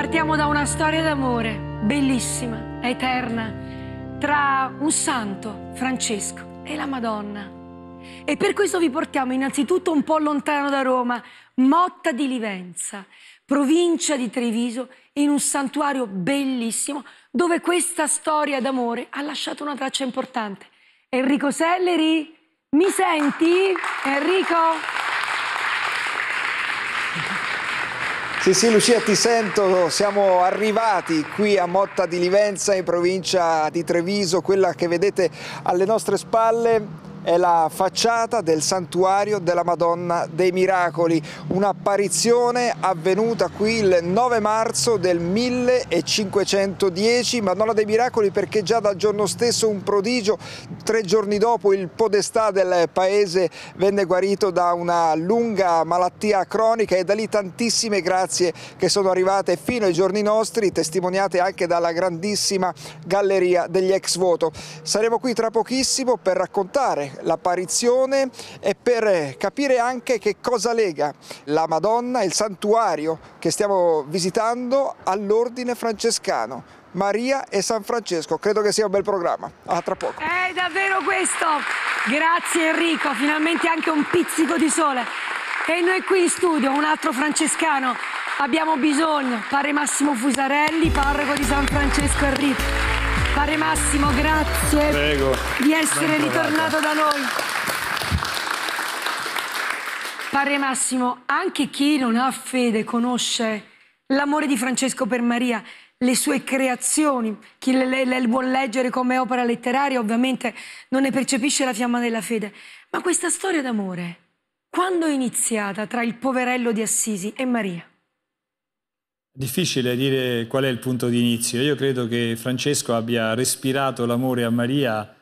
Partiamo da una storia d'amore bellissima, eterna, tra un santo, Francesco, e la Madonna. E per questo vi portiamo innanzitutto un po' lontano da Roma, Motta di Livenza, provincia di Treviso, in un santuario bellissimo dove questa storia d'amore ha lasciato una traccia importante. Enrico Selleri, mi senti? Enrico? Sì, sì, Lucia, ti sento. Siamo arrivati qui a Motta di Livenza, in provincia di Treviso, quella che vedete alle nostre spalle è la facciata del santuario della Madonna dei Miracoli, un'apparizione avvenuta qui il 9 marzo del 1510, Madonna dei Miracoli perché già dal giorno stesso un prodigio, tre giorni dopo il podestà del paese venne guarito da una lunga malattia cronica e da lì tantissime grazie che sono arrivate fino ai giorni nostri, testimoniate anche dalla grandissima galleria degli ex voto. Saremo qui tra pochissimo per raccontare l'apparizione e per capire anche che cosa lega la Madonna, il santuario che stiamo visitando all'ordine francescano. Maria e San Francesco, credo che sia un bel programma. A tra poco. È davvero questo. Grazie Enrico, finalmente anche un pizzico di sole. E noi qui in studio, un altro francescano, abbiamo bisogno. Pare Massimo Fusarelli, parroco di San Francesco Enrico. Pare Massimo, grazie Prego. di essere ritornato da noi. Pare Massimo, anche chi non ha fede conosce l'amore di Francesco per Maria, le sue creazioni, chi le, le, le vuol leggere come opera letteraria ovviamente non ne percepisce la fiamma della fede. Ma questa storia d'amore, quando è iniziata tra il poverello di Assisi e Maria? Difficile dire qual è il punto di inizio. Io credo che Francesco abbia respirato l'amore a Maria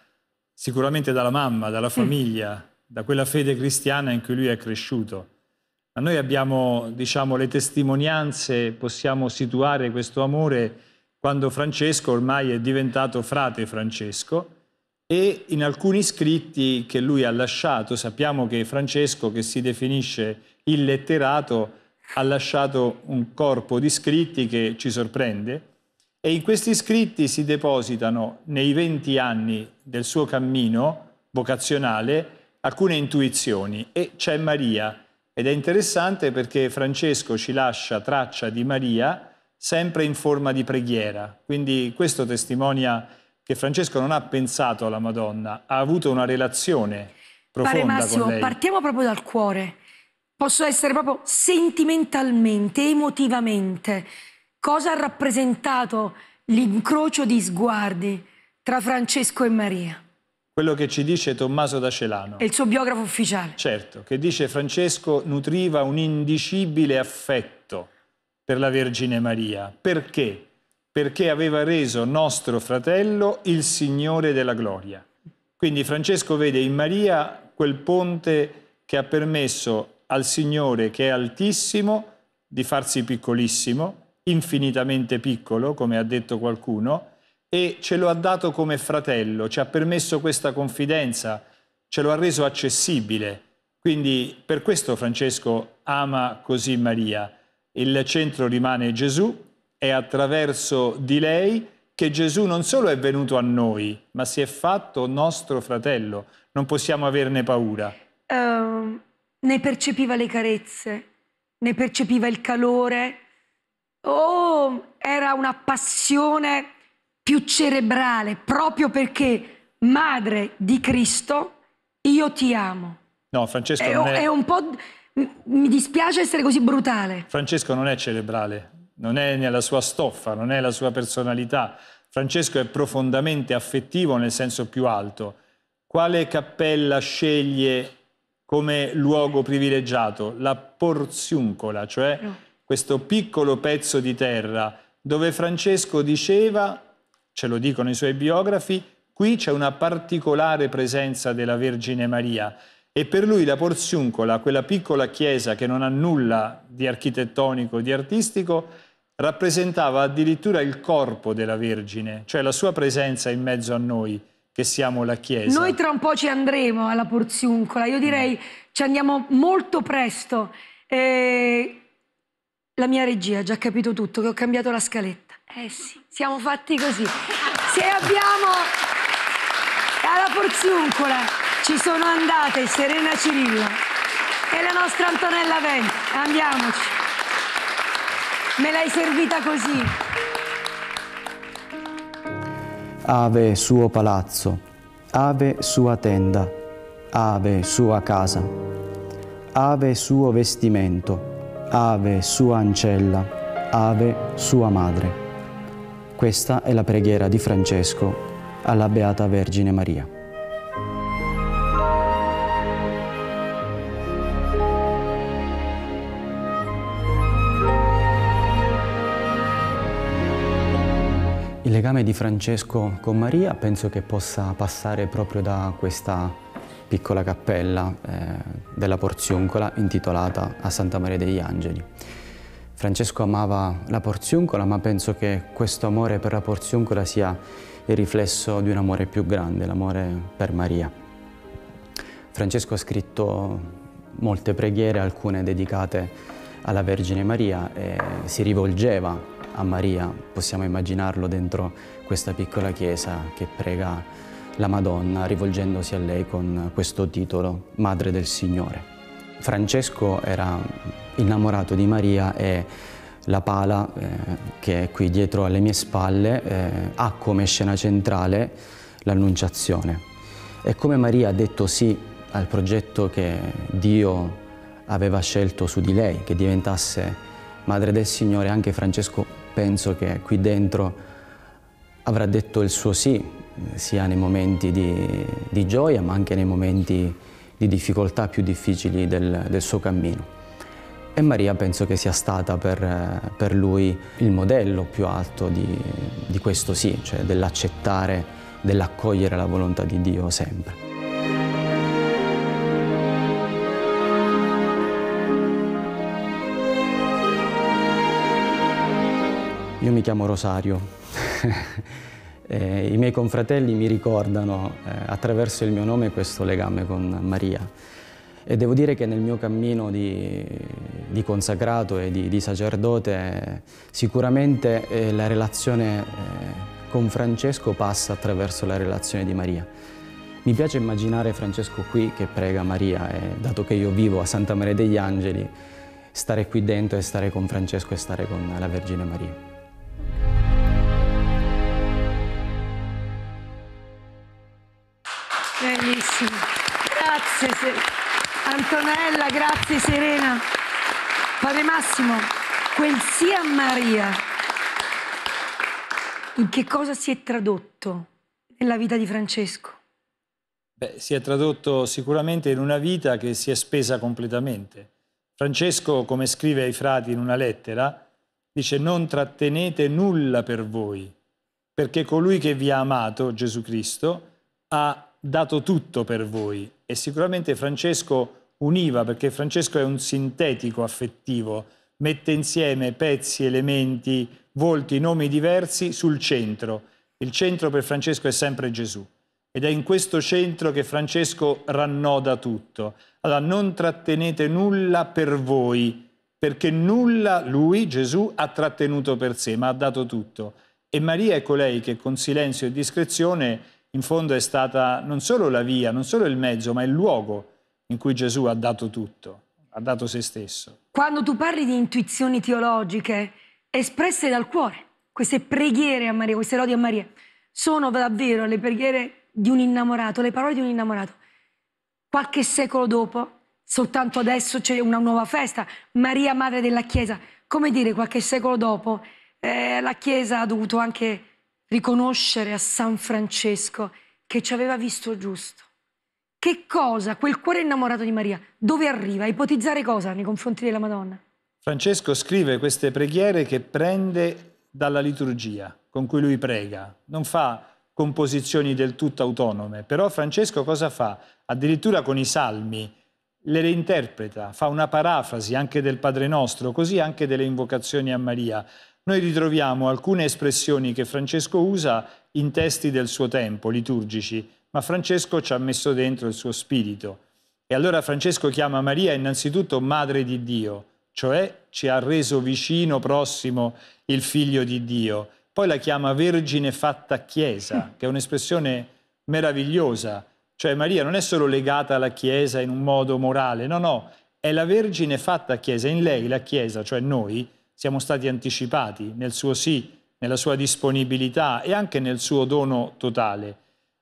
sicuramente dalla mamma, dalla mm. famiglia, mm. da quella fede cristiana in cui lui è cresciuto. Ma noi abbiamo, diciamo, le testimonianze, possiamo situare questo amore quando Francesco ormai è diventato frate Francesco e in alcuni scritti che lui ha lasciato sappiamo che Francesco, che si definisce illetterato, ha lasciato un corpo di scritti che ci sorprende e in questi scritti si depositano nei 20 anni del suo cammino vocazionale alcune intuizioni e c'è Maria ed è interessante perché Francesco ci lascia traccia di Maria sempre in forma di preghiera, quindi questo testimonia che Francesco non ha pensato alla Madonna, ha avuto una relazione profonda con Pare Massimo, partiamo proprio dal cuore Posso essere proprio sentimentalmente, emotivamente. Cosa ha rappresentato l'incrocio di sguardi tra Francesco e Maria? Quello che ci dice Tommaso da Celano. È il suo biografo ufficiale. Certo, che dice Francesco nutriva un indicibile affetto per la Vergine Maria. Perché? Perché aveva reso nostro fratello il Signore della Gloria. Quindi Francesco vede in Maria quel ponte che ha permesso al Signore che è altissimo di farsi piccolissimo, infinitamente piccolo, come ha detto qualcuno, e ce lo ha dato come fratello, ci ha permesso questa confidenza, ce lo ha reso accessibile. Quindi per questo Francesco ama così Maria. Il centro rimane Gesù, è attraverso di lei che Gesù non solo è venuto a noi, ma si è fatto nostro fratello. Non possiamo averne paura. Um, ne percepiva le carezze, ne percepiva il calore. Oh, era una passione più cerebrale, proprio perché madre di Cristo, io ti amo. No, Francesco, è, non è... è un po'... Mi dispiace essere così brutale. Francesco non è cerebrale, non è nella sua stoffa, non è la sua personalità. Francesco è profondamente affettivo nel senso più alto. Quale cappella sceglie come luogo privilegiato, la porziuncola, cioè questo piccolo pezzo di terra dove Francesco diceva, ce lo dicono i suoi biografi, qui c'è una particolare presenza della Vergine Maria e per lui la Porziuncola, quella piccola chiesa che non ha nulla di architettonico, di artistico, rappresentava addirittura il corpo della Vergine, cioè la sua presenza in mezzo a noi che siamo la Chiesa. Noi tra un po' ci andremo alla Porziuncola, io direi no. Mm. ci andiamo molto presto. Eh, la mia regia ha già capito tutto, che ho cambiato la scaletta. Eh sì, siamo fatti così. Se abbiamo alla Porziuncola ci sono andate Serena Cirillo e la nostra Antonella Venti. Andiamoci. Me l'hai servita così. Ave suo palazzo, ave sua tenda, ave sua casa, ave suo vestimento, ave sua ancella, ave sua madre. Questa è la preghiera di Francesco alla Beata Vergine Maria. legame di Francesco con Maria penso che possa passare proprio da questa piccola cappella eh, della Porziuncola intitolata a Santa Maria degli Angeli. Francesco amava la Porziuncola, ma penso che questo amore per la Porziuncola sia il riflesso di un amore più grande, l'amore per Maria. Francesco ha scritto molte preghiere, alcune dedicate alla Vergine Maria e si rivolgeva a Maria, possiamo immaginarlo dentro questa piccola chiesa che prega la Madonna rivolgendosi a lei con questo titolo, Madre del Signore. Francesco era innamorato di Maria e la pala, eh, che è qui dietro alle mie spalle, eh, ha come scena centrale l'Annunciazione. E come Maria ha detto sì al progetto che Dio aveva scelto su di lei, che diventasse Madre del Signore, anche Francesco penso che qui dentro avrà detto il suo sì, sia nei momenti di, di gioia ma anche nei momenti di difficoltà più difficili del, del suo cammino. E Maria penso che sia stata per, per lui il modello più alto di, di questo sì, cioè dell'accettare, dell'accogliere la volontà di Dio sempre. Io mi chiamo Rosario. Eh, I miei confratelli mi ricordano eh, attraverso il mio nome questo legame con Maria. E devo dire che nel mio cammino di, di consacrato e di, di sacerdote eh, sicuramente eh, la relazione eh, con Francesco passa attraverso la relazione di Maria. Mi piace immaginare Francesco qui che prega Maria e dato che io vivo a Santa Maria degli Angeli, stare qui dentro e stare con Francesco e stare con la Vergine Maria. Grazie Antonella, grazie Serena. Padre Massimo, quel sia Maria, in che cosa si è tradotto nella vita di Francesco? Beh, si è tradotto sicuramente in una vita che si è spesa completamente. Francesco, come scrive ai frati in una lettera, dice non trattenete nulla per voi, perché colui che vi ha amato, Gesù Cristo, ha dato tutto per voi e sicuramente Francesco univa, perché Francesco è un sintetico affettivo, mette insieme pezzi, elementi, volti, nomi diversi sul centro. Il centro per Francesco è sempre Gesù ed è in questo centro che Francesco rannoda tutto. Allora non trattenete nulla per voi, perché nulla lui, Gesù, ha trattenuto per sé, ma ha dato tutto. E Maria è colei che con silenzio e discrezione in fondo è stata non solo la via, non solo il mezzo, ma il luogo in cui Gesù ha dato tutto, ha dato se stesso. Quando tu parli di intuizioni teologiche espresse dal cuore, queste preghiere a Maria, queste lodi a Maria, sono davvero le preghiere di un innamorato, le parole di un innamorato. Qualche secolo dopo, soltanto adesso c'è una nuova festa, Maria Madre della Chiesa. Come dire, qualche secolo dopo, eh, la Chiesa ha dovuto anche riconoscere a San Francesco che ci aveva visto giusto. Che cosa quel cuore innamorato di Maria, dove arriva? ipotizzare cosa nei confronti della Madonna? Francesco scrive queste preghiere che prende dalla liturgia con cui lui prega, non fa composizioni del tutto autonome, però Francesco cosa fa? Addirittura con i salmi le reinterpreta, fa una parafrasi anche del Padre Nostro, così anche delle invocazioni a Maria noi ritroviamo alcune espressioni che Francesco usa in testi del suo tempo, liturgici, ma Francesco ci ha messo dentro il suo spirito. E allora Francesco chiama Maria innanzitutto Madre di Dio, cioè ci ha reso vicino, prossimo il Figlio di Dio. Poi la chiama Vergine fatta Chiesa, che è un'espressione meravigliosa. Cioè Maria non è solo legata alla Chiesa in un modo morale, no, no, è la Vergine fatta Chiesa, in lei la Chiesa, cioè noi, siamo stati anticipati nel suo sì, nella sua disponibilità e anche nel suo dono totale.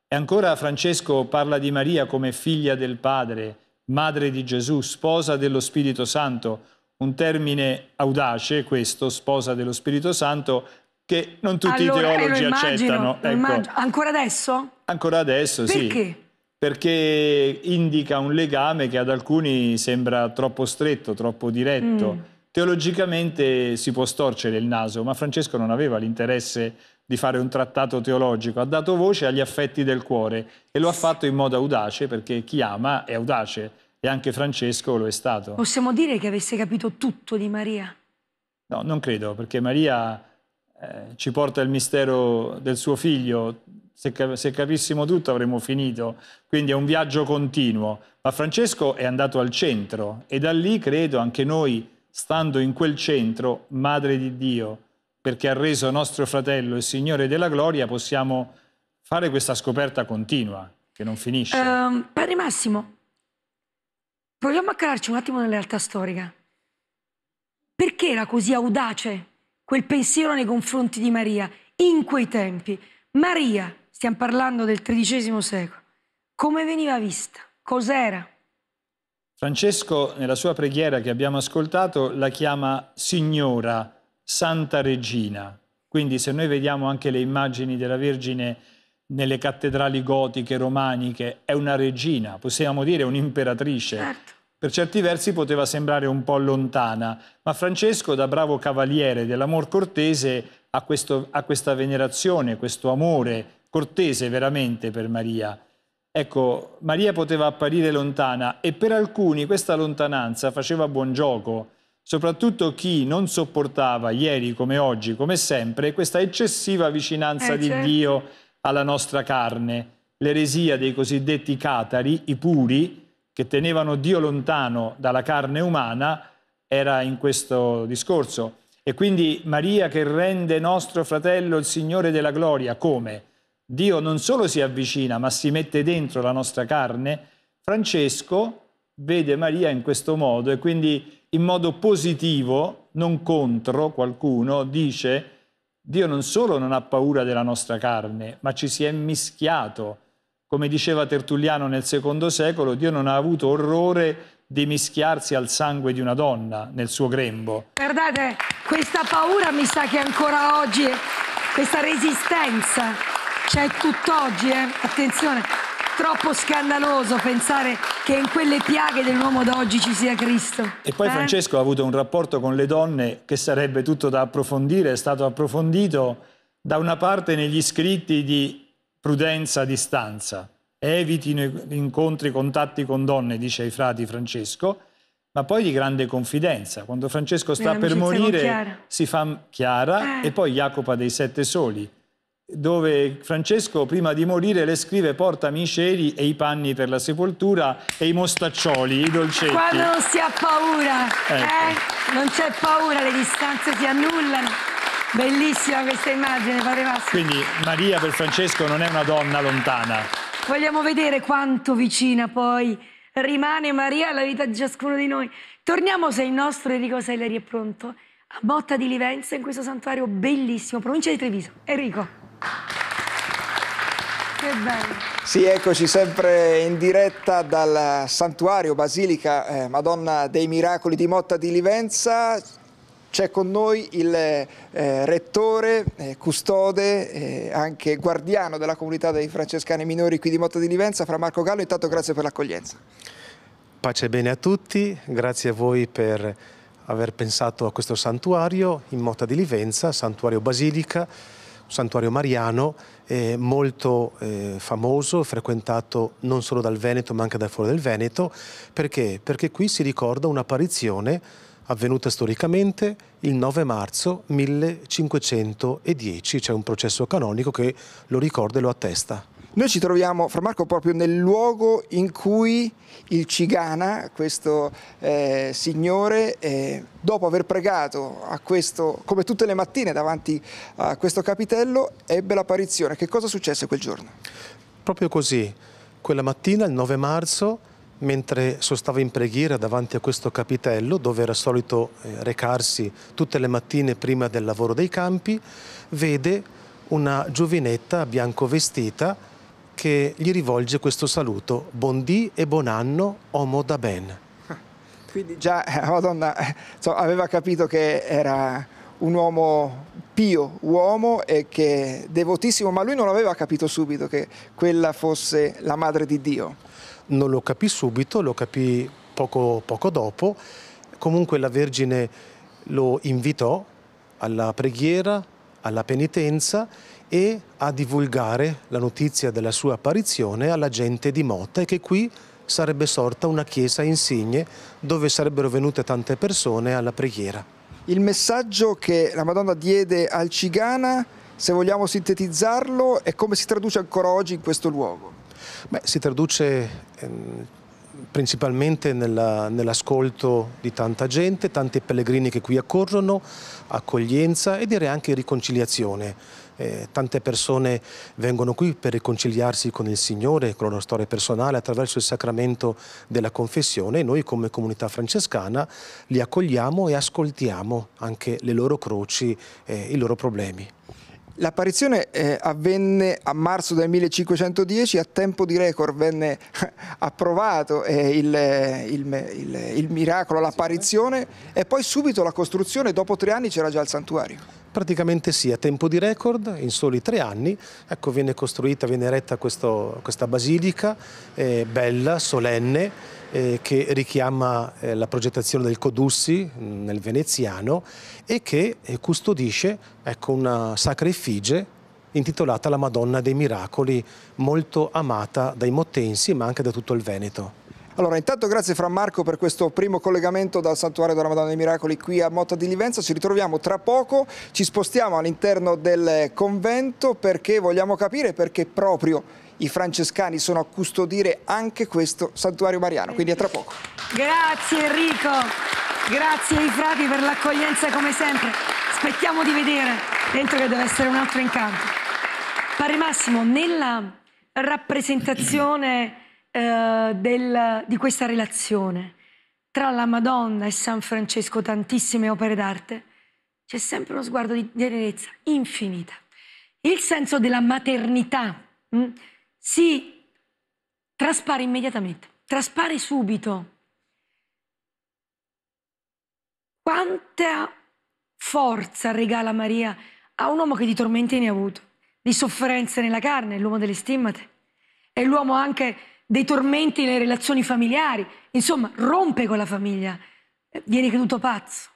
E ancora Francesco parla di Maria come figlia del Padre, madre di Gesù, sposa dello Spirito Santo, un termine audace questo, sposa dello Spirito Santo, che non tutti allora, i teologi immagino, accettano. Ecco. Ancora adesso? Ancora adesso, Perché? sì. Perché? Perché indica un legame che ad alcuni sembra troppo stretto, troppo diretto. Mm Teologicamente si può storcere il naso, ma Francesco non aveva l'interesse di fare un trattato teologico, ha dato voce agli affetti del cuore e lo ha fatto in modo audace perché chi ama è audace e anche Francesco lo è stato. Possiamo dire che avesse capito tutto di Maria? No, non credo, perché Maria eh, ci porta il mistero del suo figlio. Se, se capissimo tutto avremmo finito, quindi è un viaggio continuo. Ma Francesco è andato al centro e da lì credo anche noi stando in quel centro, Madre di Dio, perché ha reso nostro fratello il Signore della Gloria, possiamo fare questa scoperta continua, che non finisce. Um, padre Massimo, proviamo a calarci un attimo nella realtà storica. Perché era così audace quel pensiero nei confronti di Maria in quei tempi? Maria, stiamo parlando del XIII secolo, come veniva vista? Cos'era? Francesco, nella sua preghiera che abbiamo ascoltato, la chiama Signora, Santa Regina. Quindi se noi vediamo anche le immagini della Vergine nelle cattedrali gotiche, romaniche, è una regina, possiamo dire un'imperatrice. Certo. Per certi versi poteva sembrare un po' lontana, ma Francesco, da bravo cavaliere dell'amor cortese, ha, questo, ha questa venerazione, questo amore cortese veramente per Maria. Ecco, Maria poteva apparire lontana e per alcuni questa lontananza faceva buon gioco, soprattutto chi non sopportava ieri come oggi, come sempre, questa eccessiva vicinanza eh, di certo. Dio alla nostra carne, l'eresia dei cosiddetti catari, i puri, che tenevano Dio lontano dalla carne umana, era in questo discorso. E quindi Maria che rende nostro fratello il Signore della gloria, come? Dio non solo si avvicina, ma si mette dentro la nostra carne, Francesco vede Maria in questo modo e quindi in modo positivo, non contro qualcuno, dice Dio non solo non ha paura della nostra carne, ma ci si è mischiato. Come diceva Tertulliano nel secondo secolo, Dio non ha avuto orrore di mischiarsi al sangue di una donna nel suo grembo. Guardate, questa paura mi sa che ancora oggi, questa resistenza c'è tutt'oggi, eh? attenzione, troppo scandaloso pensare che in quelle piaghe dell'uomo d'oggi ci sia Cristo. E poi eh? Francesco ha avuto un rapporto con le donne che sarebbe tutto da approfondire, è stato approfondito da una parte negli scritti di prudenza a distanza, evitino incontri, contatti con donne, dice ai frati Francesco, ma poi di grande confidenza. Quando Francesco sta per morire si fa Chiara eh. e poi Jacopa dei Sette Soli dove Francesco prima di morire le scrive portami i ceri e i panni per la sepoltura e i mostaccioli, i dolcetti. Quando non si ha paura, ecco. eh? non c'è paura, le distanze si annullano. Bellissima questa immagine, pare Quindi Maria per Francesco non è una donna lontana. Vogliamo vedere quanto vicina poi rimane Maria alla vita di ciascuno di noi. Torniamo se il nostro Enrico Selleri è pronto. A Botta di Livenza, in questo santuario bellissimo, provincia di Treviso. Enrico. Che bello. Sì, eccoci sempre in diretta dal santuario Basilica eh, Madonna dei Miracoli di Motta di Livenza. C'è con noi il eh, rettore, eh, custode, eh, anche guardiano della comunità dei francescani minori qui di Motta di Livenza, fra Marco Gallo. Intanto grazie per l'accoglienza. Pace e bene a tutti, grazie a voi per aver pensato a questo santuario in Motta di Livenza, santuario basilica un santuario mariano eh, molto eh, famoso, frequentato non solo dal Veneto ma anche dal fuori del Veneto. Perché? Perché qui si ricorda un'apparizione avvenuta storicamente il 9 marzo 1510. C'è un processo canonico che lo ricorda e lo attesta. Noi ci troviamo, fra Marco, proprio nel luogo in cui il Cigana, questo eh, signore, eh, dopo aver pregato questo, come tutte le mattine davanti a questo capitello, ebbe l'apparizione. Che cosa successe quel giorno? Proprio così. Quella mattina, il 9 marzo, mentre sostava in preghiera davanti a questo capitello, dove era solito eh, recarsi tutte le mattine prima del lavoro dei campi, vede una giovinetta bianco vestita che gli rivolge questo saluto, Bondi e buon anno, Omo da Ben. Quindi già la eh, Madonna oh insomma, eh, aveva capito che era un uomo pio, uomo e che devotissimo, ma lui non aveva capito subito che quella fosse la madre di Dio. Non lo capì subito, lo capì poco, poco dopo. Comunque la Vergine lo invitò alla preghiera, alla penitenza e a divulgare la notizia della sua apparizione alla gente di Motta e che qui sarebbe sorta una chiesa insigne dove sarebbero venute tante persone alla preghiera. Il messaggio che la Madonna diede al Cigana, se vogliamo sintetizzarlo, è come si traduce ancora oggi in questo luogo? Beh, si traduce ehm, principalmente nell'ascolto di tanta gente, tanti pellegrini che qui accorrono, accoglienza e direi anche riconciliazione eh, tante persone vengono qui per riconciliarsi con il Signore, con la loro storia personale, attraverso il sacramento della confessione e noi come comunità francescana li accogliamo e ascoltiamo anche le loro croci, e i loro problemi. L'apparizione eh, avvenne a marzo del 1510, a tempo di record venne approvato eh, il, eh, il, il, eh, il, miracolo, l'apparizione e poi subito la costruzione, dopo tre anni c'era già il santuario. Praticamente sì, a tempo di record, in soli tre anni, ecco, viene costruita, viene eretta questo, questa basilica, eh, bella, solenne, eh, che richiama eh, la progettazione del Codussi mh, mm, nel veneziano e che eh, custodisce ecco, una sacra effigie intitolata La Madonna dei Miracoli, molto amata dai mottensi ma anche da tutto il Veneto. Allora, intanto grazie Fran Marco per questo primo collegamento dal Santuario della Madonna dei Miracoli qui a Motta di Livenza. Ci ritroviamo tra poco, ci spostiamo all'interno del convento perché vogliamo capire perché proprio i francescani sono a custodire anche questo santuario mariano. Quindi a tra poco. Grazie Enrico, grazie ai frati per l'accoglienza come sempre. Aspettiamo di vedere dentro che deve essere un altro incanto. Pare Massimo, nella rappresentazione eh, del, di questa relazione tra la Madonna e San Francesco, tantissime opere d'arte, c'è sempre uno sguardo di tenerezza infinita. Il senso della maternità. Mh? Hm? si traspare immediatamente, traspare subito. Quanta forza regala Maria a un uomo che di tormenti ne ha avuto, di sofferenze nella carne, l'uomo delle stimmate, è l'uomo anche dei tormenti nelle relazioni familiari, insomma rompe con la famiglia, eh, viene creduto pazzo.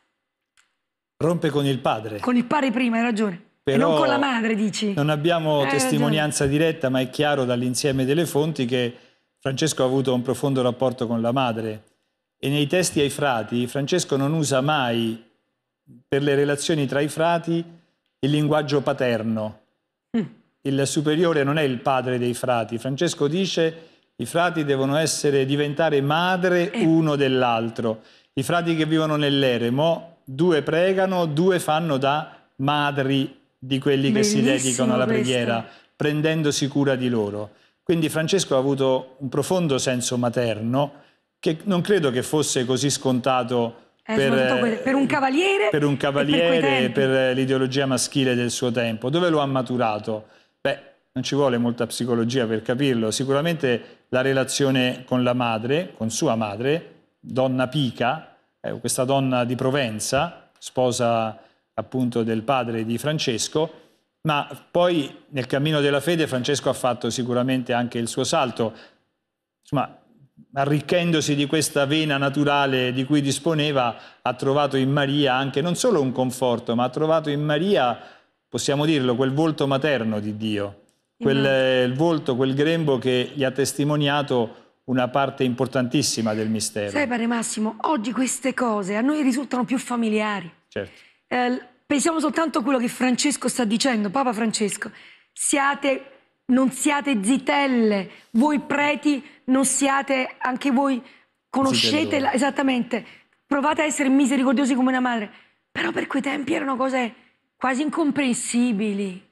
Rompe con il padre. Con il padre prima, hai ragione. Però e non con la madre, dici? Non abbiamo eh, testimonianza ragione. diretta, ma è chiaro dall'insieme delle fonti che Francesco ha avuto un profondo rapporto con la madre. E nei testi ai frati Francesco non usa mai, per le relazioni tra i frati, il linguaggio paterno. Mm. Il superiore non è il padre dei frati. Francesco dice i frati devono essere, diventare madre eh. uno dell'altro. I frati che vivono nell'eremo, due pregano, due fanno da madri di quelli Bellissimo che si dedicano alla preghiera, questo. prendendosi cura di loro. Quindi Francesco ha avuto un profondo senso materno che non credo che fosse così scontato per, per, un eh, cavaliere, per, un cavaliere, per, per l'ideologia maschile del suo tempo. Dove lo ha maturato? Beh, non ci vuole molta psicologia per capirlo. Sicuramente la relazione con la madre, con sua madre, donna Pica, eh, questa donna di Provenza, sposa appunto del padre di Francesco, ma poi nel cammino della fede Francesco ha fatto sicuramente anche il suo salto, insomma arricchendosi di questa vena naturale di cui disponeva, ha trovato in Maria anche non solo un conforto, ma ha trovato in Maria, possiamo dirlo, quel volto materno di Dio, quel eh, volto, quel grembo che gli ha testimoniato una parte importantissima del mistero. Sai, Padre Massimo, oggi queste cose a noi risultano più familiari. Certo eh, pensiamo soltanto a quello che Francesco sta dicendo, Papa Francesco, siate, non siate zitelle, voi preti non siate, anche voi conoscete, la, esattamente, provate a essere misericordiosi come una madre, però per quei tempi erano cose quasi incomprensibili.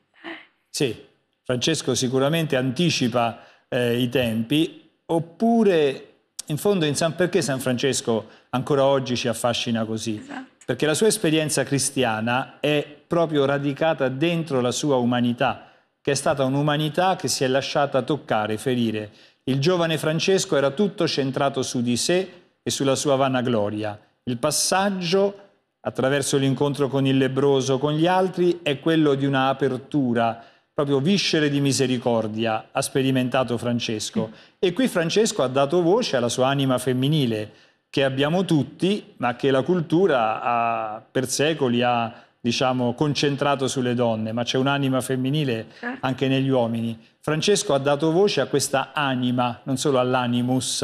Sì, Francesco sicuramente anticipa eh, i tempi, oppure in fondo in San, perché San Francesco ancora oggi ci affascina così? Esatto perché la sua esperienza cristiana è proprio radicata dentro la sua umanità, che è stata un'umanità che si è lasciata toccare, ferire. Il giovane Francesco era tutto centrato su di sé e sulla sua vanagloria. Il passaggio attraverso l'incontro con il lebroso, con gli altri, è quello di una apertura, proprio viscere di misericordia, ha sperimentato Francesco. E qui Francesco ha dato voce alla sua anima femminile, che abbiamo tutti, ma che la cultura ha, per secoli ha diciamo, concentrato sulle donne, ma c'è un'anima femminile certo. anche negli uomini. Francesco ha dato voce a questa anima, non solo all'animus,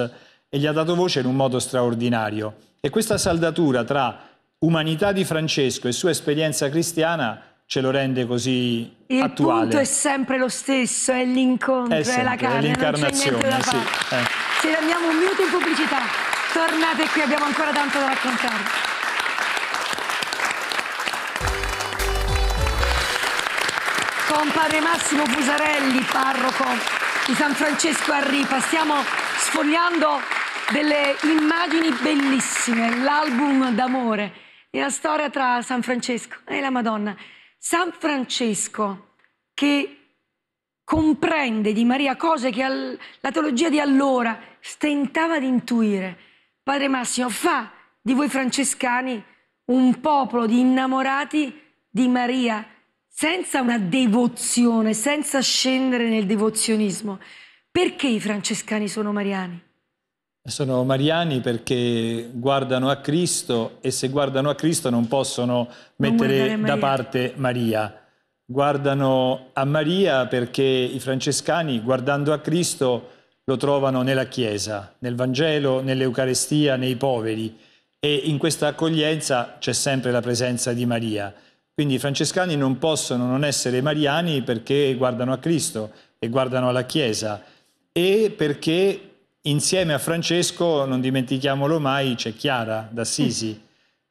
e gli ha dato voce in un modo straordinario. E questa saldatura tra umanità di Francesco e sua esperienza cristiana ce lo rende così Il attuale. Il punto è sempre lo stesso, è l'incontro, è, è, la carne, è l'incarnazione. Sì, eh. Se andiamo un minuto in pubblicità. Tornate qui, abbiamo ancora tanto da raccontare. con padre Massimo Fusarelli, parroco di San Francesco a Ripa. Stiamo sfogliando delle immagini bellissime, l'album d'amore e la storia tra San Francesco e la Madonna. San Francesco che comprende di Maria cose che la teologia di allora stentava di intuire. Padre Massimo, fa di voi francescani un popolo di innamorati di Maria, senza una devozione, senza scendere nel devozionismo. Perché i francescani sono mariani? Sono mariani perché guardano a Cristo e se guardano a Cristo non possono mettere non da parte Maria. Guardano a Maria perché i francescani, guardando a Cristo, lo trovano nella Chiesa, nel Vangelo, nell'Eucarestia, nei poveri e in questa accoglienza c'è sempre la presenza di Maria. Quindi i francescani non possono non essere mariani perché guardano a Cristo e guardano alla Chiesa e perché insieme a Francesco, non dimentichiamolo mai, c'è Chiara d'Assisi,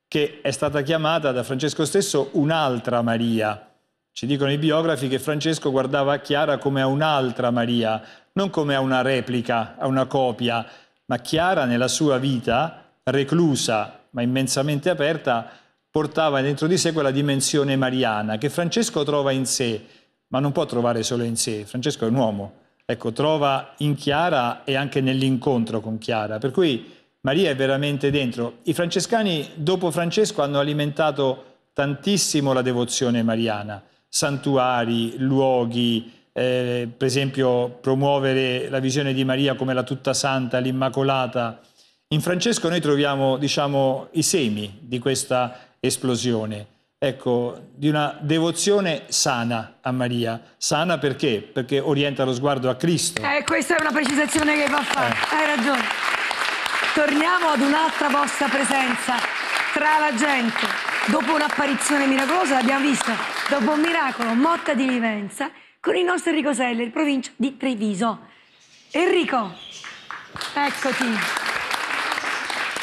che è stata chiamata da Francesco stesso un'altra Maria. Ci dicono i biografi che Francesco guardava a Chiara come a un'altra Maria, non come a una replica, a una copia, ma Chiara nella sua vita, reclusa ma immensamente aperta, portava dentro di sé quella dimensione mariana che Francesco trova in sé, ma non può trovare solo in sé, Francesco è un uomo, ecco, trova in Chiara e anche nell'incontro con Chiara, per cui Maria è veramente dentro. I francescani dopo Francesco hanno alimentato tantissimo la devozione mariana, santuari, luoghi, eh, per esempio promuovere la visione di Maria come la tutta santa, l'immacolata. In Francesco noi troviamo diciamo, i semi di questa esplosione, ecco, di una devozione sana a Maria. Sana perché? Perché orienta lo sguardo a Cristo. Eh, questa è una precisazione che va fatta, eh. hai ragione. Torniamo ad un'altra vostra presenza tra la gente. Dopo un'apparizione miracolosa, l'abbiamo vista, dopo un miracolo, Motta di vivenza con il nostro Enrico Seller, provincia di Treviso. Enrico, eccoti.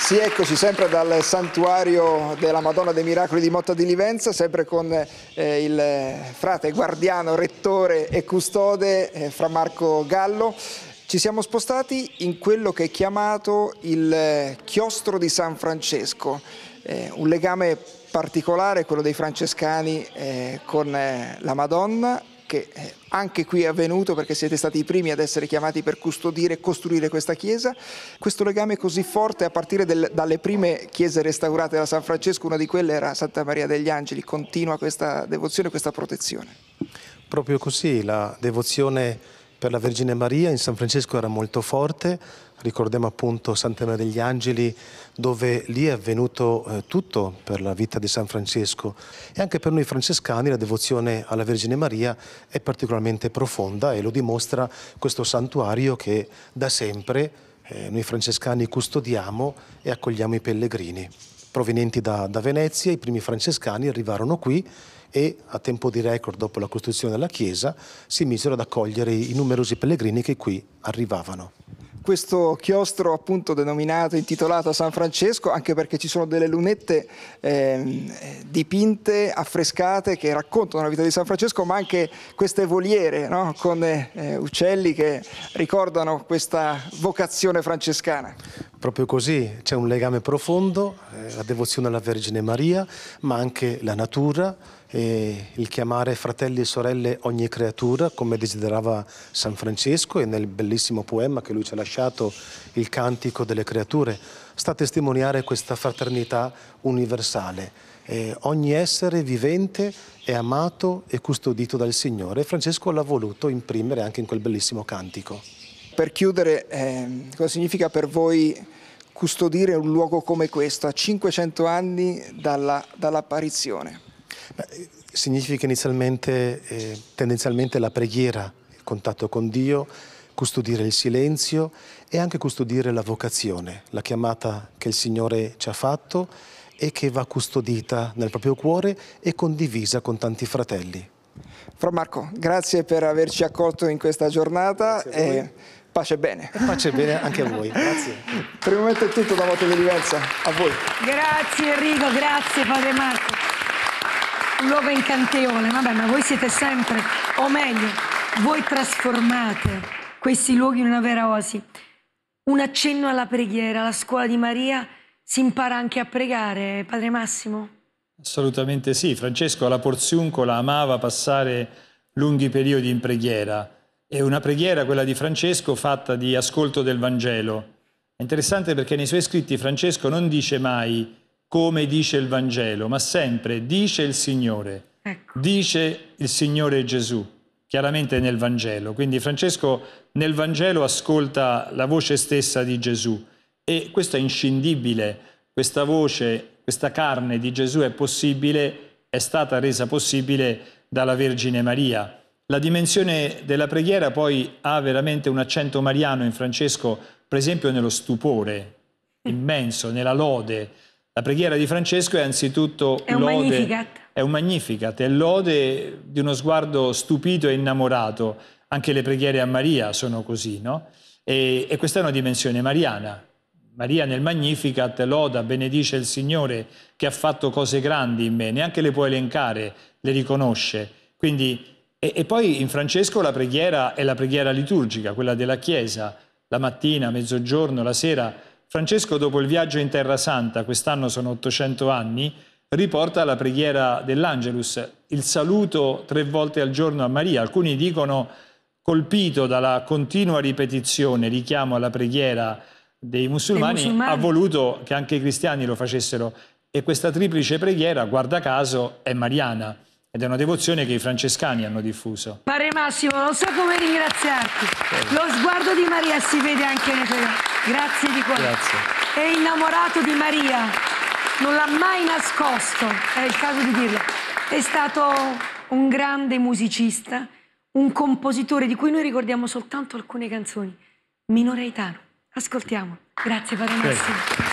Sì, eccoci sempre dal santuario della Madonna dei Miracoli di Motta di Livenza, sempre con eh, il eh, frate guardiano, rettore e custode eh, fra Marco Gallo. Ci siamo spostati in quello che è chiamato il eh, chiostro di San Francesco, eh, un legame particolare, quello dei francescani con la Madonna che eh, anche qui è avvenuto perché siete stati i primi ad essere chiamati per custodire e costruire questa chiesa. Questo legame così forte a partire del, dalle prime chiese restaurate da San Francesco, una di quelle era Santa Maria degli Angeli, continua questa devozione, questa protezione. Proprio così, la devozione per la Vergine Maria in San Francesco era molto forte, ricordiamo appunto Santa Maria degli Angeli, dove lì è avvenuto eh, tutto per la vita di San Francesco. E anche per noi francescani la devozione alla Vergine Maria è particolarmente profonda e lo dimostra questo santuario che da sempre eh, noi francescani custodiamo e accogliamo i pellegrini. Provenienti da, da Venezia, i primi francescani arrivarono qui e a tempo di record dopo la costruzione della chiesa si misero ad accogliere i numerosi pellegrini che qui arrivavano questo chiostro appunto denominato, intitolato a San Francesco, anche perché ci sono delle lunette eh, dipinte, affrescate, che raccontano la vita di San Francesco, ma anche queste voliere no? con eh, uccelli che ricordano questa vocazione francescana. Proprio così c'è un legame profondo, eh, la devozione alla Vergine Maria, ma anche la natura, eh, il chiamare fratelli e sorelle ogni creatura, come desiderava San Francesco e nel bellissimo poema che lui ci ha lasciato, il Cantico delle creature, sta a testimoniare questa fraternità universale. Eh, ogni essere vivente è amato e custodito dal Signore. e Francesco l'ha voluto imprimere anche in quel bellissimo cantico per chiudere, eh, cosa significa per voi custodire un luogo come questo a 500 anni dalla, dall'apparizione? Beh, significa inizialmente, eh, tendenzialmente la preghiera, il contatto con Dio, custodire il silenzio e anche custodire la vocazione, la chiamata che il Signore ci ha fatto e che va custodita nel proprio cuore e condivisa con tanti fratelli. Fra Marco, grazie per averci accolto in questa giornata. Pace e bene. E pace e bene anche a voi. Grazie. Per il momento è tutto da di Motovivenza. A voi. Grazie Enrico, grazie Padre Marco. Un luogo incantevole, vabbè, ma voi siete sempre, o meglio, voi trasformate questi luoghi in una vera oasi. Un accenno alla preghiera, la scuola di Maria, si impara anche a pregare, Padre Massimo? Assolutamente sì. Francesco alla Porziuncola amava passare lunghi periodi in preghiera è una preghiera, quella di Francesco, fatta di ascolto del Vangelo. È interessante perché nei suoi scritti Francesco non dice mai come dice il Vangelo, ma sempre dice il Signore, ecco. dice il Signore Gesù, chiaramente nel Vangelo. Quindi Francesco nel Vangelo ascolta la voce stessa di Gesù e questo è inscindibile, questa voce, questa carne di Gesù è possibile, è stata resa possibile dalla Vergine Maria. La dimensione della preghiera poi ha veramente un accento mariano in Francesco, per esempio nello stupore immenso, nella lode. La preghiera di Francesco è anzitutto è un lode, magnificat. è un magnificat, è lode di uno sguardo stupito e innamorato. Anche le preghiere a Maria sono così, no? E, e questa è una dimensione mariana. Maria nel Magnificat loda, benedice il Signore che ha fatto cose grandi in me, neanche le può elencare, le riconosce. Quindi e, e, poi in Francesco la preghiera è la preghiera liturgica, quella della Chiesa, la mattina, mezzogiorno, la sera. Francesco dopo il viaggio in Terra Santa, quest'anno sono 800 anni, riporta la preghiera dell'Angelus, il saluto tre volte al giorno a Maria. Alcuni dicono colpito dalla continua ripetizione, richiamo alla preghiera dei musulmani, musulmani. ha voluto che anche i cristiani lo facessero. E questa triplice preghiera, guarda caso, è mariana. Ed è una devozione che i francescani hanno diffuso. Padre Massimo, non so come ringraziarti. Sì. Lo sguardo di Maria si vede anche nei tuoi. Grazie di cuore. Grazie. È innamorato di Maria, non l'ha mai nascosto, è il caso di dirlo. È stato un grande musicista, un compositore di cui noi ricordiamo soltanto alcune canzoni. Minore Minoreitano. Ascoltiamo. Grazie, Padre Massimo. Sì.